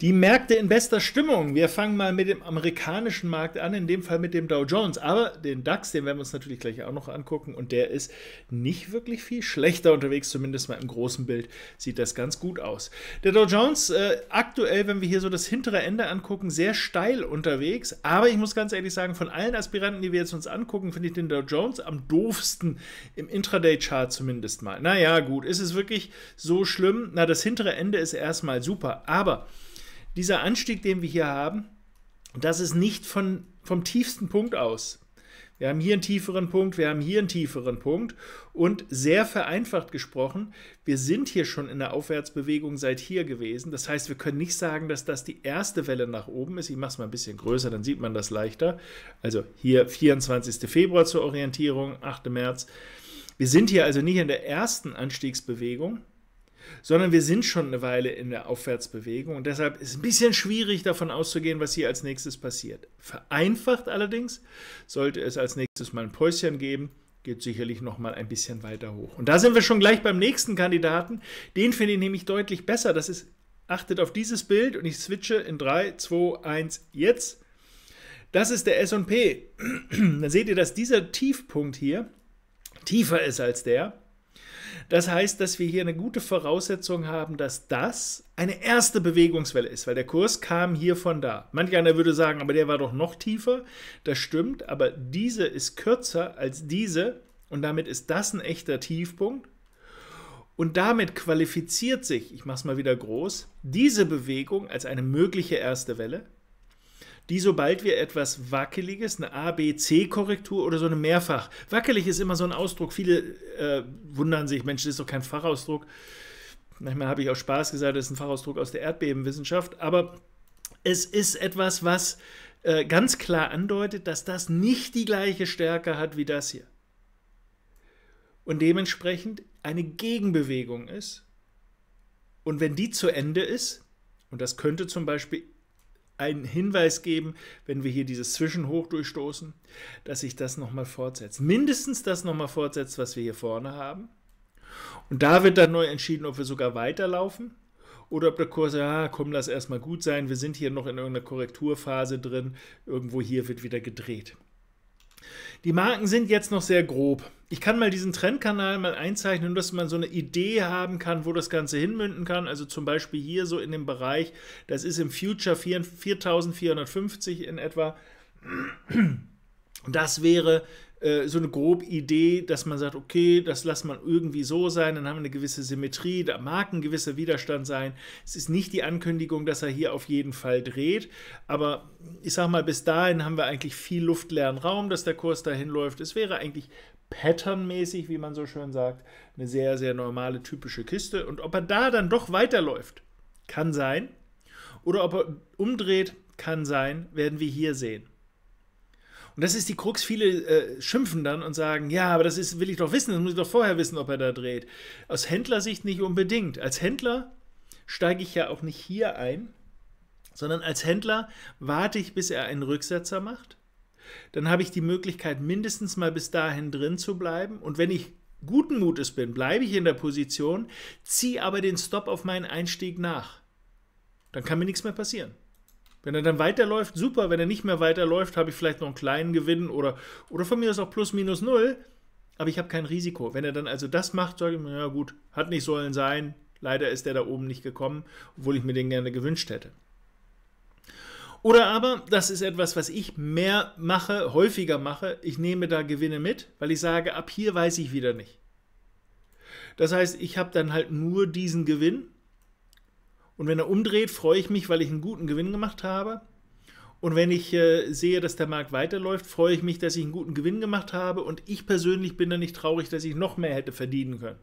Die Märkte in bester Stimmung. Wir fangen mal mit dem amerikanischen Markt an, in dem Fall mit dem Dow Jones. Aber den DAX, den werden wir uns natürlich gleich auch noch angucken. Und der ist nicht wirklich viel schlechter unterwegs, zumindest mal im großen Bild sieht das ganz gut aus. Der Dow Jones äh, aktuell, wenn wir hier so das hintere Ende angucken, sehr steil unterwegs. Aber ich muss ganz ehrlich sagen, von allen Aspiranten, die wir jetzt uns angucken, finde ich den Dow Jones am doofsten im Intraday-Chart zumindest mal. Naja, gut, ist es wirklich so schlimm? Na, das hintere Ende ist erstmal super. Aber dieser Anstieg, den wir hier haben, das ist nicht von, vom tiefsten Punkt aus. Wir haben hier einen tieferen Punkt, wir haben hier einen tieferen Punkt. Und sehr vereinfacht gesprochen, wir sind hier schon in der Aufwärtsbewegung seit hier gewesen. Das heißt, wir können nicht sagen, dass das die erste Welle nach oben ist. Ich mache es mal ein bisschen größer, dann sieht man das leichter. Also hier 24. Februar zur Orientierung, 8. März. Wir sind hier also nicht in der ersten Anstiegsbewegung, sondern wir sind schon eine Weile in der Aufwärtsbewegung und deshalb ist es ein bisschen schwierig davon auszugehen, was hier als nächstes passiert. Vereinfacht allerdings sollte es als nächstes mal ein Päuschen geben, geht sicherlich noch mal ein bisschen weiter hoch. Und da sind wir schon gleich beim nächsten Kandidaten, den finde ich nämlich deutlich besser, das ist achtet auf dieses Bild und ich switche in 3 2 1 jetzt. Das ist der S&P. Dann seht ihr, dass dieser Tiefpunkt hier tiefer ist als der das heißt, dass wir hier eine gute Voraussetzung haben, dass das eine erste Bewegungswelle ist, weil der Kurs kam hier von da. Manch einer würde sagen, aber der war doch noch tiefer. Das stimmt, aber diese ist kürzer als diese und damit ist das ein echter Tiefpunkt. Und damit qualifiziert sich, ich mache es mal wieder groß, diese Bewegung als eine mögliche erste Welle die, sobald wir etwas Wackeliges, eine abc korrektur oder so eine Mehrfach, wackelig ist immer so ein Ausdruck, viele äh, wundern sich, Mensch, das ist doch kein Fachausdruck. Manchmal habe ich auch Spaß gesagt, das ist ein Fachausdruck aus der Erdbebenwissenschaft, aber es ist etwas, was äh, ganz klar andeutet, dass das nicht die gleiche Stärke hat wie das hier. Und dementsprechend eine Gegenbewegung ist. Und wenn die zu Ende ist, und das könnte zum Beispiel einen Hinweis geben, wenn wir hier dieses Zwischenhoch durchstoßen, dass sich das nochmal fortsetzt. Mindestens das nochmal fortsetzt, was wir hier vorne haben. Und da wird dann neu entschieden, ob wir sogar weiterlaufen oder ob der Kurs, ja, komm, lass erstmal gut sein, wir sind hier noch in irgendeiner Korrekturphase drin, irgendwo hier wird wieder gedreht. Die Marken sind jetzt noch sehr grob. Ich kann mal diesen Trendkanal mal einzeichnen, dass man so eine Idee haben kann, wo das Ganze hinmünden kann. Also zum Beispiel hier so in dem Bereich, das ist im Future 4450 in etwa. Das wäre äh, so eine grobe Idee, dass man sagt, okay, das lass man irgendwie so sein, dann haben wir eine gewisse Symmetrie, da mag ein gewisser Widerstand sein. Es ist nicht die Ankündigung, dass er hier auf jeden Fall dreht, aber ich sag mal, bis dahin haben wir eigentlich viel luftleeren Raum, dass der Kurs dahin läuft. Es wäre eigentlich patternmäßig, wie man so schön sagt, eine sehr, sehr normale, typische Kiste. Und ob er da dann doch weiterläuft, kann sein. Oder ob er umdreht, kann sein, werden wir hier sehen. Und das ist die Krux. Viele äh, schimpfen dann und sagen, ja, aber das ist, will ich doch wissen, das muss ich doch vorher wissen, ob er da dreht. Aus Händlersicht nicht unbedingt. Als Händler steige ich ja auch nicht hier ein, sondern als Händler warte ich, bis er einen Rücksetzer macht. Dann habe ich die Möglichkeit, mindestens mal bis dahin drin zu bleiben. Und wenn ich guten Mutes bin, bleibe ich in der Position, ziehe aber den Stop auf meinen Einstieg nach. Dann kann mir nichts mehr passieren. Wenn er dann weiterläuft, super. Wenn er nicht mehr weiterläuft, habe ich vielleicht noch einen kleinen Gewinn oder, oder von mir ist auch plus minus null, aber ich habe kein Risiko. Wenn er dann also das macht, sage ich na gut, hat nicht sollen sein. Leider ist der da oben nicht gekommen, obwohl ich mir den gerne gewünscht hätte. Oder aber, das ist etwas, was ich mehr mache, häufiger mache, ich nehme da Gewinne mit, weil ich sage, ab hier weiß ich wieder nicht. Das heißt, ich habe dann halt nur diesen Gewinn und wenn er umdreht, freue ich mich, weil ich einen guten Gewinn gemacht habe. Und wenn ich äh, sehe, dass der Markt weiterläuft, freue ich mich, dass ich einen guten Gewinn gemacht habe. Und ich persönlich bin dann nicht traurig, dass ich noch mehr hätte verdienen können.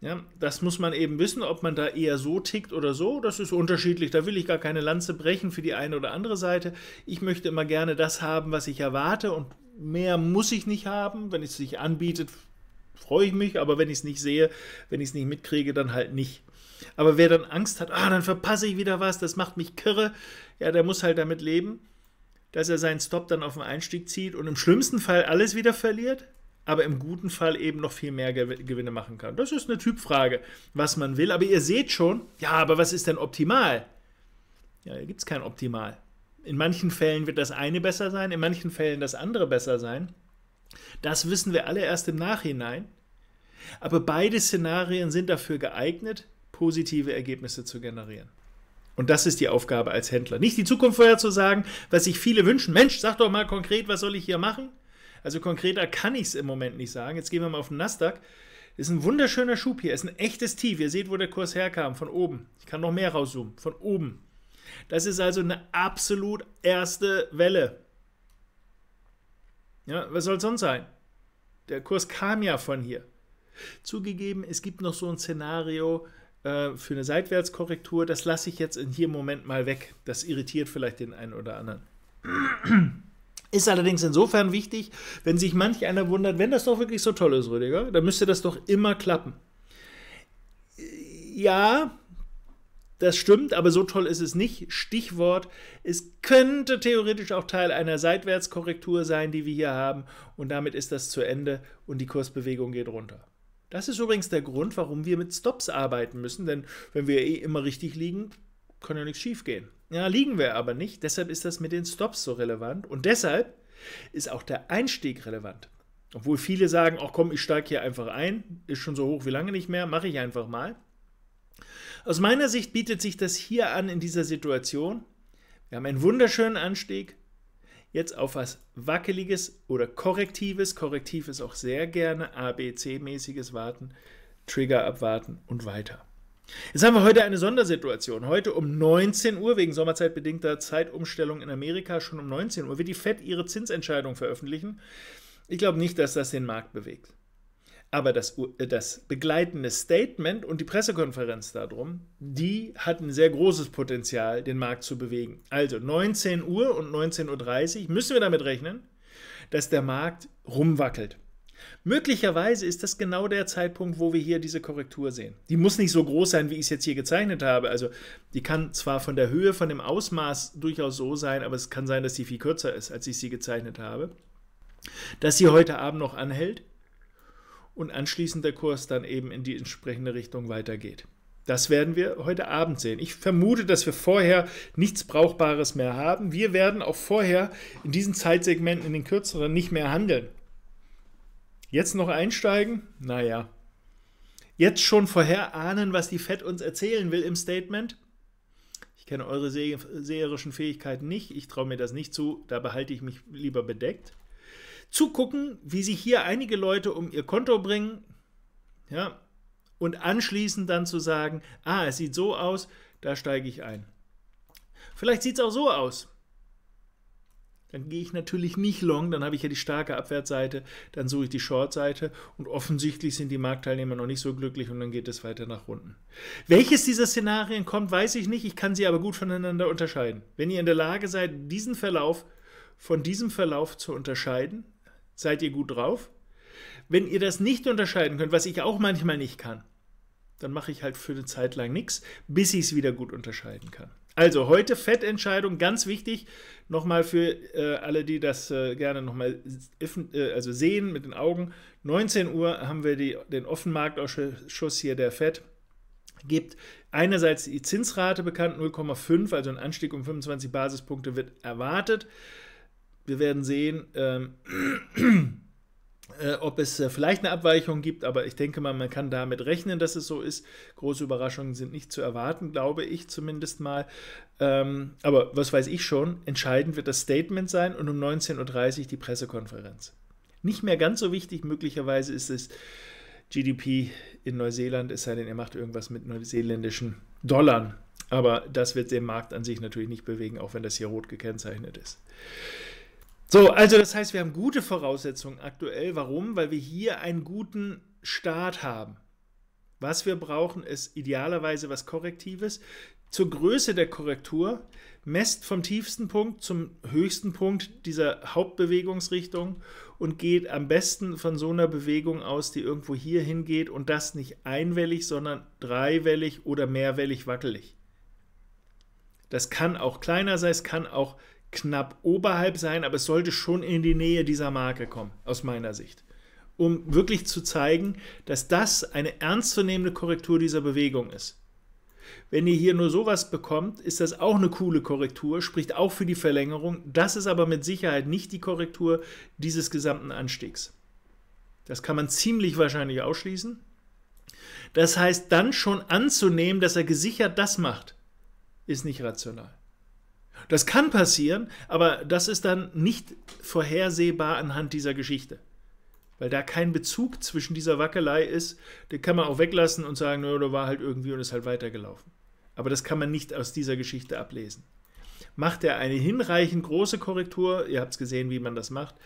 Ja, das muss man eben wissen, ob man da eher so tickt oder so. Das ist unterschiedlich. Da will ich gar keine Lanze brechen für die eine oder andere Seite. Ich möchte immer gerne das haben, was ich erwarte. Und mehr muss ich nicht haben. Wenn es sich anbietet, freue ich mich, aber wenn ich es nicht sehe, wenn ich es nicht mitkriege, dann halt nicht. Aber wer dann Angst hat, ah, dann verpasse ich wieder was, das macht mich kirre, ja, der muss halt damit leben, dass er seinen Stop dann auf den Einstieg zieht und im schlimmsten Fall alles wieder verliert, aber im guten Fall eben noch viel mehr Gewinne machen kann. Das ist eine Typfrage, was man will. Aber ihr seht schon, ja, aber was ist denn optimal? Ja, da gibt es kein Optimal. In manchen Fällen wird das eine besser sein, in manchen Fällen das andere besser sein. Das wissen wir alle erst im Nachhinein. Aber beide Szenarien sind dafür geeignet, positive Ergebnisse zu generieren. Und das ist die Aufgabe als Händler. Nicht die Zukunft vorherzusagen, was sich viele wünschen. Mensch, sag doch mal konkret, was soll ich hier machen? Also konkreter kann ich es im Moment nicht sagen. Jetzt gehen wir mal auf den Nasdaq. Ist ein wunderschöner Schub hier, ist ein echtes Tief. Ihr seht, wo der Kurs herkam, von oben. Ich kann noch mehr rauszoomen, von oben. Das ist also eine absolut erste Welle. Ja, was soll sonst sein? Der Kurs kam ja von hier. Zugegeben, es gibt noch so ein Szenario äh, für eine Seitwärtskorrektur, das lasse ich jetzt in hier Moment mal weg. Das irritiert vielleicht den einen oder anderen. Ist allerdings insofern wichtig, wenn sich manch einer wundert, wenn das doch wirklich so toll ist, Rüdiger, dann müsste das doch immer klappen. Äh, ja, das stimmt, aber so toll ist es nicht. Stichwort, es könnte theoretisch auch Teil einer Seitwärtskorrektur sein, die wir hier haben. Und damit ist das zu Ende und die Kursbewegung geht runter. Das ist übrigens der Grund, warum wir mit Stops arbeiten müssen, denn wenn wir eh immer richtig liegen, kann ja nichts schief gehen. Ja, liegen wir aber nicht, deshalb ist das mit den Stops so relevant und deshalb ist auch der Einstieg relevant. Obwohl viele sagen, ach komm, ich steige hier einfach ein, ist schon so hoch wie lange nicht mehr, mache ich einfach mal. Aus meiner Sicht bietet sich das hier an in dieser Situation. Wir haben einen wunderschönen Anstieg, jetzt auf was Wackeliges oder Korrektives, korrektiv ist auch sehr gerne ABC-mäßiges Warten, Trigger abwarten und weiter. Jetzt haben wir heute eine Sondersituation. Heute um 19 Uhr, wegen sommerzeitbedingter Zeitumstellung in Amerika, schon um 19 Uhr, wird die FED ihre Zinsentscheidung veröffentlichen. Ich glaube nicht, dass das den Markt bewegt. Aber das, äh, das begleitende Statement und die Pressekonferenz darum, die hatten sehr großes Potenzial, den Markt zu bewegen. Also 19 Uhr und 19.30 Uhr müssen wir damit rechnen, dass der Markt rumwackelt. Möglicherweise ist das genau der Zeitpunkt, wo wir hier diese Korrektur sehen. Die muss nicht so groß sein, wie ich es jetzt hier gezeichnet habe. Also die kann zwar von der Höhe, von dem Ausmaß durchaus so sein, aber es kann sein, dass sie viel kürzer ist, als ich sie gezeichnet habe. Dass sie heute Abend noch anhält, und anschließend der Kurs dann eben in die entsprechende Richtung weitergeht. Das werden wir heute Abend sehen. Ich vermute, dass wir vorher nichts Brauchbares mehr haben. Wir werden auch vorher in diesen Zeitsegmenten, in den kürzeren, nicht mehr handeln. Jetzt noch einsteigen? Naja. Jetzt schon vorher ahnen, was die Fed uns erzählen will im Statement? Ich kenne eure seherischen Fähigkeiten nicht. Ich traue mir das nicht zu. Da behalte ich mich lieber bedeckt zugucken, wie sie hier einige Leute um ihr Konto bringen, ja, und anschließend dann zu sagen, ah, es sieht so aus, da steige ich ein. Vielleicht sieht es auch so aus. Dann gehe ich natürlich nicht long, dann habe ich ja die starke Abwärtsseite, dann suche ich die Shortseite und offensichtlich sind die Marktteilnehmer noch nicht so glücklich und dann geht es weiter nach unten. Welches dieser Szenarien kommt, weiß ich nicht, ich kann sie aber gut voneinander unterscheiden. Wenn ihr in der Lage seid, diesen Verlauf von diesem Verlauf zu unterscheiden, seid ihr gut drauf. Wenn ihr das nicht unterscheiden könnt, was ich auch manchmal nicht kann, dann mache ich halt für eine Zeit lang nichts, bis ich es wieder gut unterscheiden kann. Also heute Fettentscheidung, ganz wichtig, nochmal für äh, alle, die das äh, gerne nochmal äh, also sehen mit den Augen. 19 Uhr haben wir die, den Offenmarktausschuss hier der Fett gibt einerseits die Zinsrate bekannt, 0,5, also ein Anstieg um 25 Basispunkte wird erwartet. Wir werden sehen, ähm, äh, ob es äh, vielleicht eine Abweichung gibt, aber ich denke mal, man kann damit rechnen, dass es so ist. Große Überraschungen sind nicht zu erwarten, glaube ich zumindest mal. Ähm, aber was weiß ich schon, entscheidend wird das Statement sein und um 19.30 Uhr die Pressekonferenz. Nicht mehr ganz so wichtig, möglicherweise ist es GDP in Neuseeland, es sei denn, ihr macht irgendwas mit neuseeländischen Dollar. Aber das wird den Markt an sich natürlich nicht bewegen, auch wenn das hier rot gekennzeichnet ist. So, also das heißt, wir haben gute Voraussetzungen aktuell. Warum? Weil wir hier einen guten Start haben. Was wir brauchen, ist idealerweise was Korrektives. Zur Größe der Korrektur messt vom tiefsten Punkt zum höchsten Punkt dieser Hauptbewegungsrichtung und geht am besten von so einer Bewegung aus, die irgendwo hier hingeht und das nicht einwellig, sondern dreiwellig oder mehrwellig wackelig. Das kann auch kleiner sein, es kann auch knapp oberhalb sein, aber es sollte schon in die Nähe dieser Marke kommen, aus meiner Sicht. Um wirklich zu zeigen, dass das eine ernstzunehmende Korrektur dieser Bewegung ist. Wenn ihr hier nur sowas bekommt, ist das auch eine coole Korrektur, spricht auch für die Verlängerung. Das ist aber mit Sicherheit nicht die Korrektur dieses gesamten Anstiegs. Das kann man ziemlich wahrscheinlich ausschließen. Das heißt, dann schon anzunehmen, dass er gesichert das macht, ist nicht rational. Das kann passieren, aber das ist dann nicht vorhersehbar anhand dieser Geschichte. Weil da kein Bezug zwischen dieser Wackelei ist, den kann man auch weglassen und sagen, naja, da war halt irgendwie und ist halt weitergelaufen. Aber das kann man nicht aus dieser Geschichte ablesen. Macht er eine hinreichend große Korrektur, ihr habt es gesehen, wie man das macht,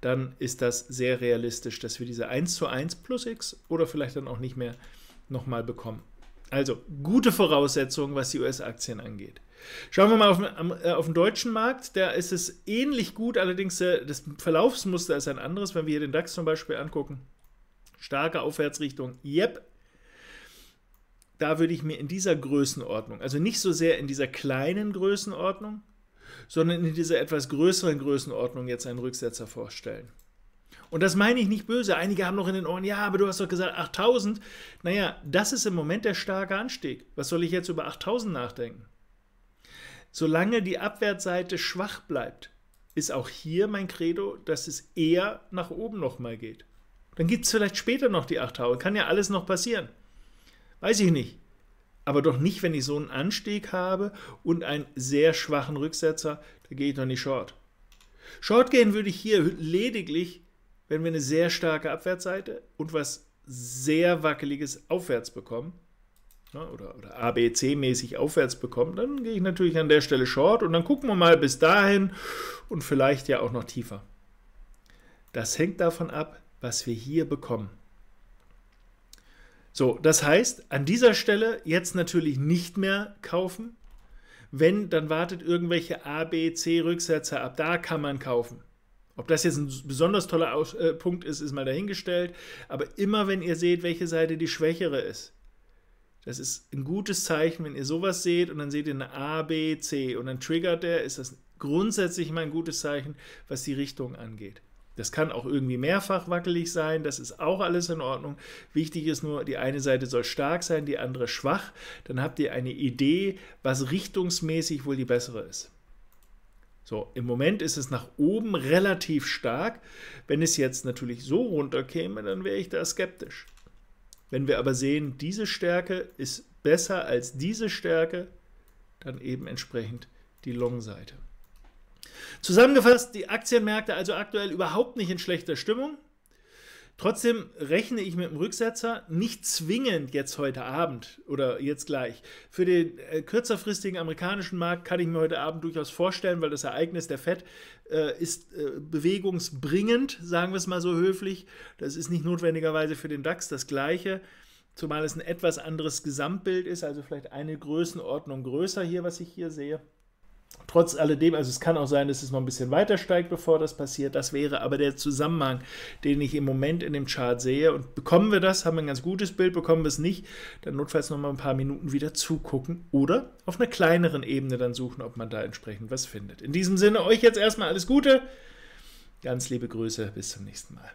dann ist das sehr realistisch, dass wir diese 1 zu 1 plus x oder vielleicht dann auch nicht mehr nochmal bekommen. Also gute Voraussetzungen, was die US-Aktien angeht. Schauen wir mal auf, den, äh, auf den deutschen Markt. Da ist es ähnlich gut, allerdings äh, das Verlaufsmuster ist ein anderes. Wenn wir hier den DAX zum Beispiel angucken, starke Aufwärtsrichtung. Yep. Da würde ich mir in dieser Größenordnung, also nicht so sehr in dieser kleinen Größenordnung, sondern in dieser etwas größeren Größenordnung jetzt einen Rücksetzer vorstellen. Und das meine ich nicht böse. Einige haben noch in den Ohren, ja, aber du hast doch gesagt 8000. Naja, das ist im Moment der starke Anstieg. Was soll ich jetzt über 8000 nachdenken? Solange die Abwärtsseite schwach bleibt, ist auch hier mein Credo, dass es eher nach oben nochmal geht. Dann gibt es vielleicht später noch die 8 Haue. Kann ja alles noch passieren. Weiß ich nicht. Aber doch nicht, wenn ich so einen Anstieg habe und einen sehr schwachen Rücksetzer. Da gehe ich doch nicht short. Short gehen würde ich hier lediglich, wenn wir eine sehr starke Abwärtsseite und was sehr wackeliges aufwärts bekommen. Ne, oder, oder ABC-mäßig aufwärts bekommt, dann gehe ich natürlich an der Stelle Short und dann gucken wir mal bis dahin und vielleicht ja auch noch tiefer. Das hängt davon ab, was wir hier bekommen. So, das heißt, an dieser Stelle jetzt natürlich nicht mehr kaufen. Wenn, dann wartet irgendwelche abc Rücksätze ab. Da kann man kaufen. Ob das jetzt ein besonders toller äh, Punkt ist, ist mal dahingestellt. Aber immer wenn ihr seht, welche Seite die schwächere ist, das ist ein gutes Zeichen, wenn ihr sowas seht und dann seht ihr eine A, B, C und dann triggert der, ist das grundsätzlich mal ein gutes Zeichen, was die Richtung angeht. Das kann auch irgendwie mehrfach wackelig sein, das ist auch alles in Ordnung. Wichtig ist nur, die eine Seite soll stark sein, die andere schwach. Dann habt ihr eine Idee, was richtungsmäßig wohl die bessere ist. So, im Moment ist es nach oben relativ stark. Wenn es jetzt natürlich so runterkäme, dann wäre ich da skeptisch. Wenn wir aber sehen, diese Stärke ist besser als diese Stärke, dann eben entsprechend die Long-Seite. Zusammengefasst, die Aktienmärkte also aktuell überhaupt nicht in schlechter Stimmung. Trotzdem rechne ich mit dem Rücksetzer nicht zwingend jetzt heute Abend oder jetzt gleich. Für den äh, kürzerfristigen amerikanischen Markt kann ich mir heute Abend durchaus vorstellen, weil das Ereignis der FED äh, ist äh, bewegungsbringend, sagen wir es mal so höflich. Das ist nicht notwendigerweise für den DAX das gleiche, zumal es ein etwas anderes Gesamtbild ist, also vielleicht eine Größenordnung größer hier, was ich hier sehe. Trotz alledem, also es kann auch sein, dass es noch ein bisschen weiter steigt, bevor das passiert. Das wäre aber der Zusammenhang, den ich im Moment in dem Chart sehe. Und bekommen wir das, haben wir ein ganz gutes Bild. Bekommen wir es nicht, dann notfalls noch mal ein paar Minuten wieder zugucken oder auf einer kleineren Ebene dann suchen, ob man da entsprechend was findet. In diesem Sinne euch jetzt erstmal alles Gute. Ganz liebe Grüße, bis zum nächsten Mal.